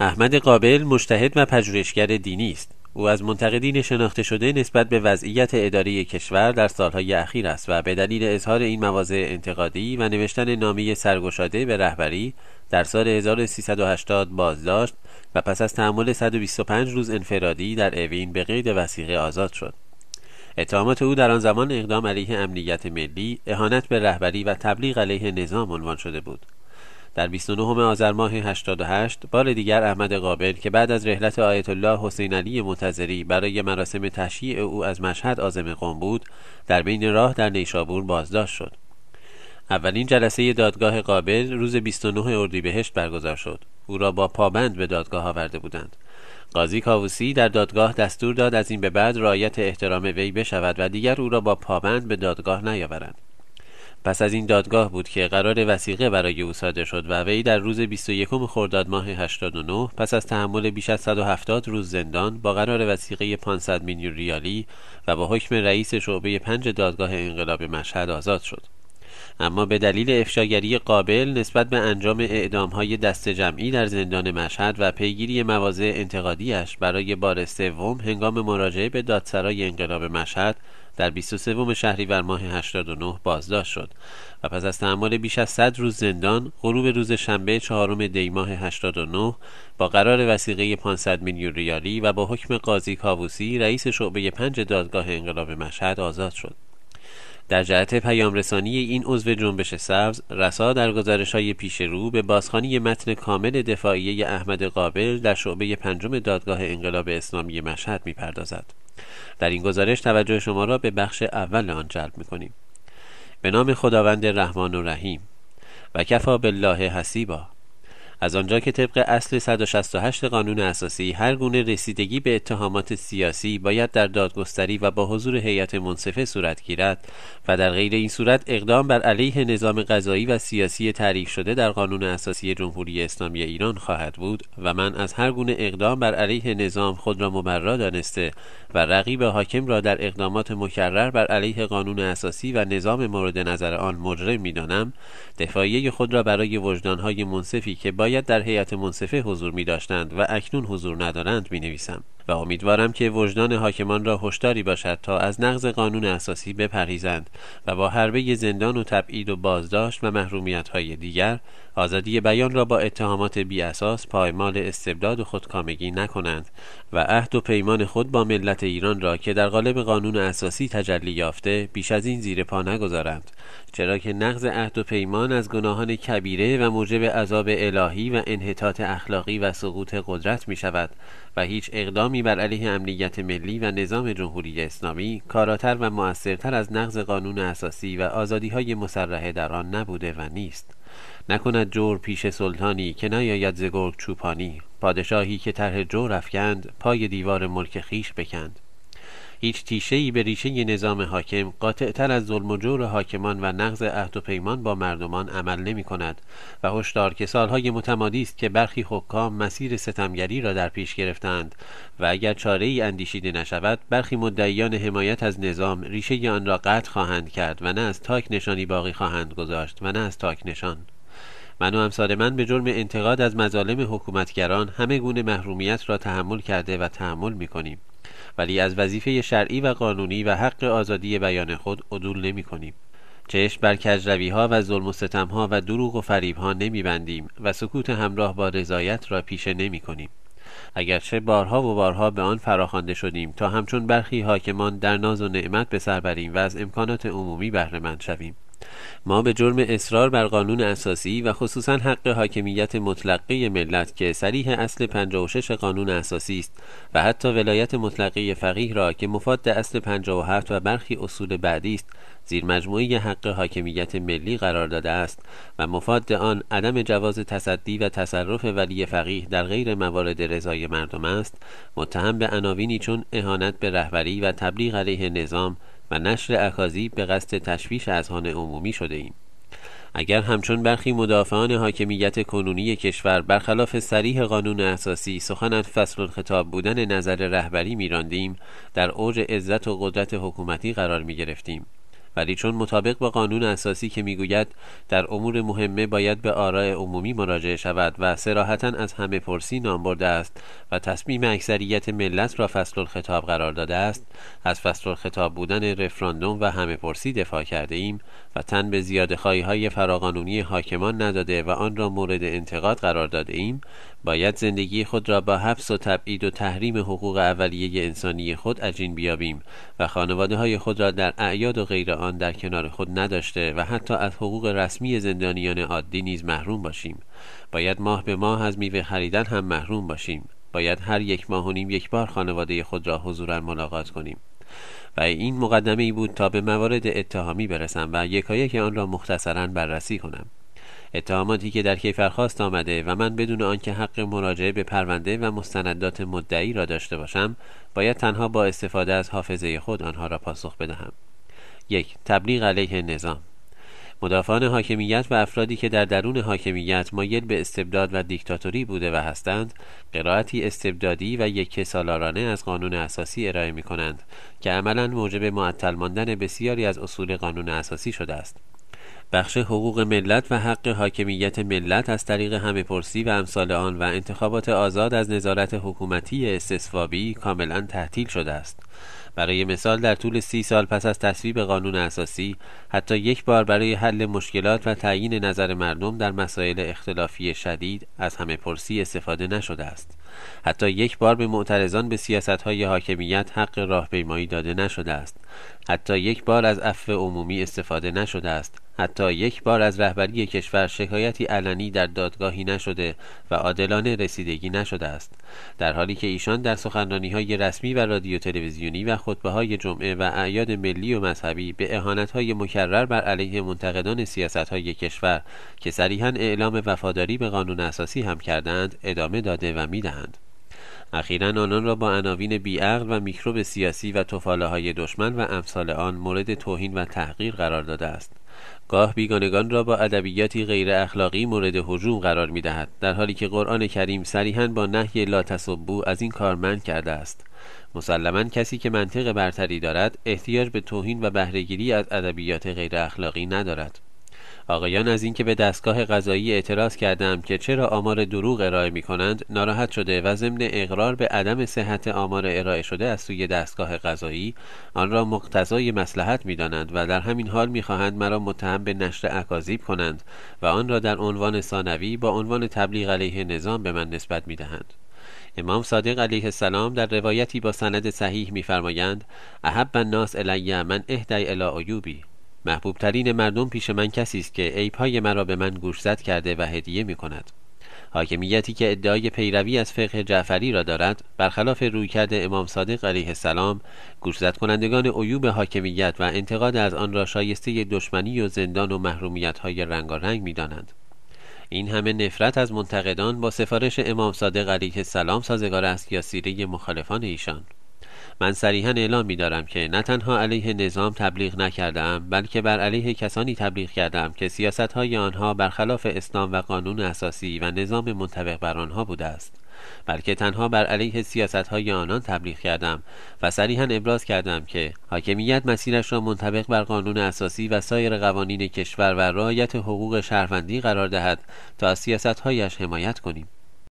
احمد قابل مشتهد و پژوهشگر دینی است او از منتقدین شناخته شده نسبت به وضعیت اداری کشور در سالهای اخیر است و به دلیل اظهار این مواضع انتقادی و نوشتن نامی سرگشاده به رهبری در سال 1380 بازداشت و پس از تحمل 125 روز انفرادی در اوین به قید وسیقه آزاد شد اتهامات او در آن زمان اقدام علیه امنیت ملی اهانت به رهبری و تبلیغ علیه نظام عنوان شده بود در 29 آذر ماه 88 بار دیگر احمد قابل که بعد از رحلت آیت الله حسین علی منتظری برای مراسم تشییع او از مشهد عازم قم بود در بین راه در نیشابور بازداشت شد اولین جلسه دادگاه قابل روز 29 اردیبهشت برگزار شد او را با پابند به دادگاه آورده بودند قاضی کاووسی در دادگاه دستور داد از این به بعد رایت احترام وی بشود و دیگر او را با پابند به دادگاه نیاورند پس از این دادگاه بود که قرار وسیقه برای او صادر شد و وی در روز 21 خرداد ماه 89 پس از تحمل بیش از 170 روز زندان با قرار وسیقه 500 میلیون ریالی و با حکم رئیس شعبه 5 دادگاه انقلاب مشهد آزاد شد. اما به دلیل افشاگری قابل نسبت به انجام های دست جمعی در زندان مشهد و پیگیری مواضع انتقادیش برای بار سوم هنگام مراجعه به دادسرای انقلاب مشهد در 23 شهریور ماه 89 بازداشت شد و پس از تحمل بیش از 100 روز زندان غروب روز شنبه چهارم دی ماه 89 با قرار وسیقه 500 میلیون ریالی و با حکم قاضی کاووسی رئیس شعبه 5 دادگاه انقلاب مشهد آزاد شد در جهت رسانی این عضو جنبش سبز رسا در گزارش های پیش رو به بازخانی متن کامل دفاعی احمد قابل در شعبه پنجم دادگاه انقلاب اسلامی مشهد میپردازد در این گزارش توجه شما را به بخش اول آن جلب میکنیم به نام خداوند رحمان و رحیم و کفا بالله حسیبا از آنجا که طبق اصل 168 قانون اساسی هر گونه رسیدگی به اتهامات سیاسی باید در دادگستری و با حضور هیئت منصفه صورت گیرد و در غیر این صورت اقدام بر علیه نظام قضایی و سیاسی تعریف شده در قانون اساسی جمهوری اسلامی ایران خواهد بود و من از هر گونه اقدام بر علیه نظام خود را مبرا دانسته و رقیب حاکم را در اقدامات مکرر بر علیه قانون اساسی و نظام مورد نظر آن مجرم میدانم دفاعیه خود را برای وجدانهای منصفی که شاید در هیئت منصفه حضور می داشتند و اکنون حضور ندارند می و امیدوارم که وجدان حاکمان را هشداری باشد تا از نقض قانون اساسی بپریزند و با حربه زندان و تبعید و بازداشت و محرومیت های دیگر آزادی بیان را با اتهامات بی اساس پایمال استبداد و خودکامگی نکنند و عهد و پیمان خود با ملت ایران را که در قالب قانون اساسی تجلی یافته بیش از این زیر پا نگذارند چرا که نقض عهد و پیمان از گناهان کبیره و موجب عذاب الهی و انحطاط اخلاقی و سقوط قدرت می شود و هیچ اقدامی بر علیه امنیت ملی و نظام جمهوری اسلامی کاراتر و موثرتر از نقض قانون اساسی و آزادی های مسرحه در آن نبوده و نیست نکند جور پیش سلطانی که نیاید ز چوپانی پادشاهی که طرح جور افکند پای دیوار ملک خیش بکند هیچ تیشه‌ای به ریشه نظام حاکم قاطعتر از ظلم و جور حاکمان و نقض عهد و پیمان با مردمان عمل نمی کند و هشدار که سالهای متمادی است که برخی حکام مسیر ستمگری را در پیش گرفتند و اگر چاره ای اندیشیده نشود برخی مدعیان حمایت از نظام ریشه آن را قطع خواهند کرد و نه از تاک نشانی باقی خواهند گذاشت و نه از تاک نشان من و امثال من به جرم انتقاد از مظالم حکومتگران همه گونه محرومیت را تحمل کرده و تحمل می ولی از وظیفه شرعی و قانونی و حق آزادی بیان خود عدول نمی کنیم چشم بر کجروی ها و ظلم و ستم ها و دروغ و فریب ها نمی بندیم و سکوت همراه با رضایت را پیشه نمی کنیم اگرچه بارها و بارها به آن فراخوانده شدیم تا همچون برخی حاکمان در ناز و نعمت به سر بریم و از امکانات عمومی بهرهمند شویم ما به جرم اصرار بر قانون اساسی و خصوصا حق حاکمیت مطلقه ملت که سریح اصل 56 قانون اساسی است و حتی ولایت مطلقه فقیه را که مفاد اصل 57 و برخی اصول بعدی است زیر مجموعی حق حاکمیت ملی قرار داده است و مفاد آن عدم جواز تصدی و تصرف ولی فقیه در غیر موارد رضای مردم است متهم به عناوینی چون اهانت به رهبری و تبلیغ علیه نظام و نشر اخازی به قصد تشویش اذهان عمومی شده ایم اگر همچون برخی مدافعان حاکمیت کنونی کشور برخلاف سریح قانون اساسی سخن از فصل خطاب بودن نظر رهبری میراندیم در اوج عزت و قدرت حکومتی قرار می گرفتیم ولی چون مطابق با قانون اساسی که میگوید در امور مهمه باید به آراء عمومی مراجعه شود و سراحتا از همه پرسی نام برده است و تصمیم اکثریت ملت را فصل الخطاب قرار داده است از فصل الخطاب بودن رفراندوم و همه پرسی دفاع کرده ایم و تن به زیاد خواهی های فراقانونی حاکمان نداده و آن را مورد انتقاد قرار داده ایم باید زندگی خود را با حبس و تبعید و تحریم حقوق اولیه انسانی خود اجین بیابیم و خانواده های خود را در اعیاد و غیر آن در کنار خود نداشته و حتی از حقوق رسمی زندانیان عادی نیز محروم باشیم باید ماه به ماه از میوه خریدن هم محروم باشیم باید هر یک ماه و نیم یک بار خانواده خود را حضورا ملاقات کنیم و این مقدمه ای بود تا به موارد اتهامی برسم و یکایک آن را مختصرا بررسی کنم اتهاماتی که در کیفرخواست آمده و من بدون آنکه حق مراجعه به پرونده و مستندات مدعی را داشته باشم باید تنها با استفاده از حافظه خود آنها را پاسخ بدهم یک تبلیغ علیه نظام مدافعان حاکمیت و افرادی که در درون حاکمیت مایل به استبداد و دیکتاتوری بوده و هستند قرائتی استبدادی و یک سالارانه از قانون اساسی ارائه می کنند که عملا موجب معطل ماندن بسیاری از اصول قانون اساسی شده است بخش حقوق ملت و حق حاکمیت ملت از طریق همه پرسی و امثال آن و انتخابات آزاد از نظارت حکومتی استصوابی کاملا تحتیل شده است برای مثال در طول سی سال پس از تصویب قانون اساسی حتی یک بار برای حل مشکلات و تعیین نظر مردم در مسائل اختلافی شدید از همه پرسی استفاده نشده است حتی یک بار به معترضان به های حاکمیت حق راهپیمایی داده نشده است حتی یک بار از عفو عمومی استفاده نشده است حتی یک بار از رهبری کشور شکایتی علنی در دادگاهی نشده و عادلانه رسیدگی نشده است در حالی که ایشان در سخنرانی های رسمی و رادیو تلویزیونی و خطبه های جمعه و اعیاد ملی و مذهبی به احانت های مکرر بر علیه منتقدان سیاست های کشور که صریحا اعلام وفاداری به قانون اساسی هم کردند ادامه داده و میدهند. اخیرا آنان را با عناوین بیعقل و میکروب سیاسی و توفاله های دشمن و امثال آن مورد توهین و تحقیر قرار داده است گاه بیگانگان را با ادبیاتی غیر اخلاقی مورد هجوم قرار می دهد در حالی که قرآن کریم صریحا با نحی لا از این کار من کرده است مسلما کسی که منطق برتری دارد احتیاج به توهین و بهرهگیری از ادبیات غیر اخلاقی ندارد آقایان از اینکه به دستگاه قضایی اعتراض کردم که چرا آمار دروغ ارائه می کنند ناراحت شده و ضمن اقرار به عدم صحت آمار ارائه شده از سوی دستگاه قضایی آن را مقتضای مسلحت می دانند و در همین حال می خواهند مرا متهم به نشر اکاذیب کنند و آن را در عنوان ثانوی با عنوان تبلیغ علیه نظام به من نسبت می دهند امام صادق علیه السلام در روایتی با سند صحیح میفرمایند احب الناس الی من اهدی الی عیوبی محبوب مردم پیش من کسی است که عیبهای مرا به من گوشزد کرده و هدیه می کند حاکمیتی که ادعای پیروی از فقه جعفری را دارد برخلاف رویکرد امام صادق علیه السلام گوشزد کنندگان عیوب حاکمیت و انتقاد از آن را شایسته دشمنی و زندان و محرومیت های رنگارنگ می دانند. این همه نفرت از منتقدان با سفارش امام صادق علیه السلام سازگار است یا سیره مخالفان ایشان من صریحا اعلام می که نه تنها علیه نظام تبلیغ نکردم بلکه بر علیه کسانی تبلیغ کردم که سیاست های آنها برخلاف اسلام و قانون اساسی و نظام منطبق بر آنها بوده است بلکه تنها بر علیه سیاست های آنان تبلیغ کردم و صریحا ابراز کردم که حاکمیت مسیرش را منطبق بر قانون اساسی و سایر قوانین کشور و رعایت حقوق شهروندی قرار دهد تا از سیاستهایش حمایت کنیم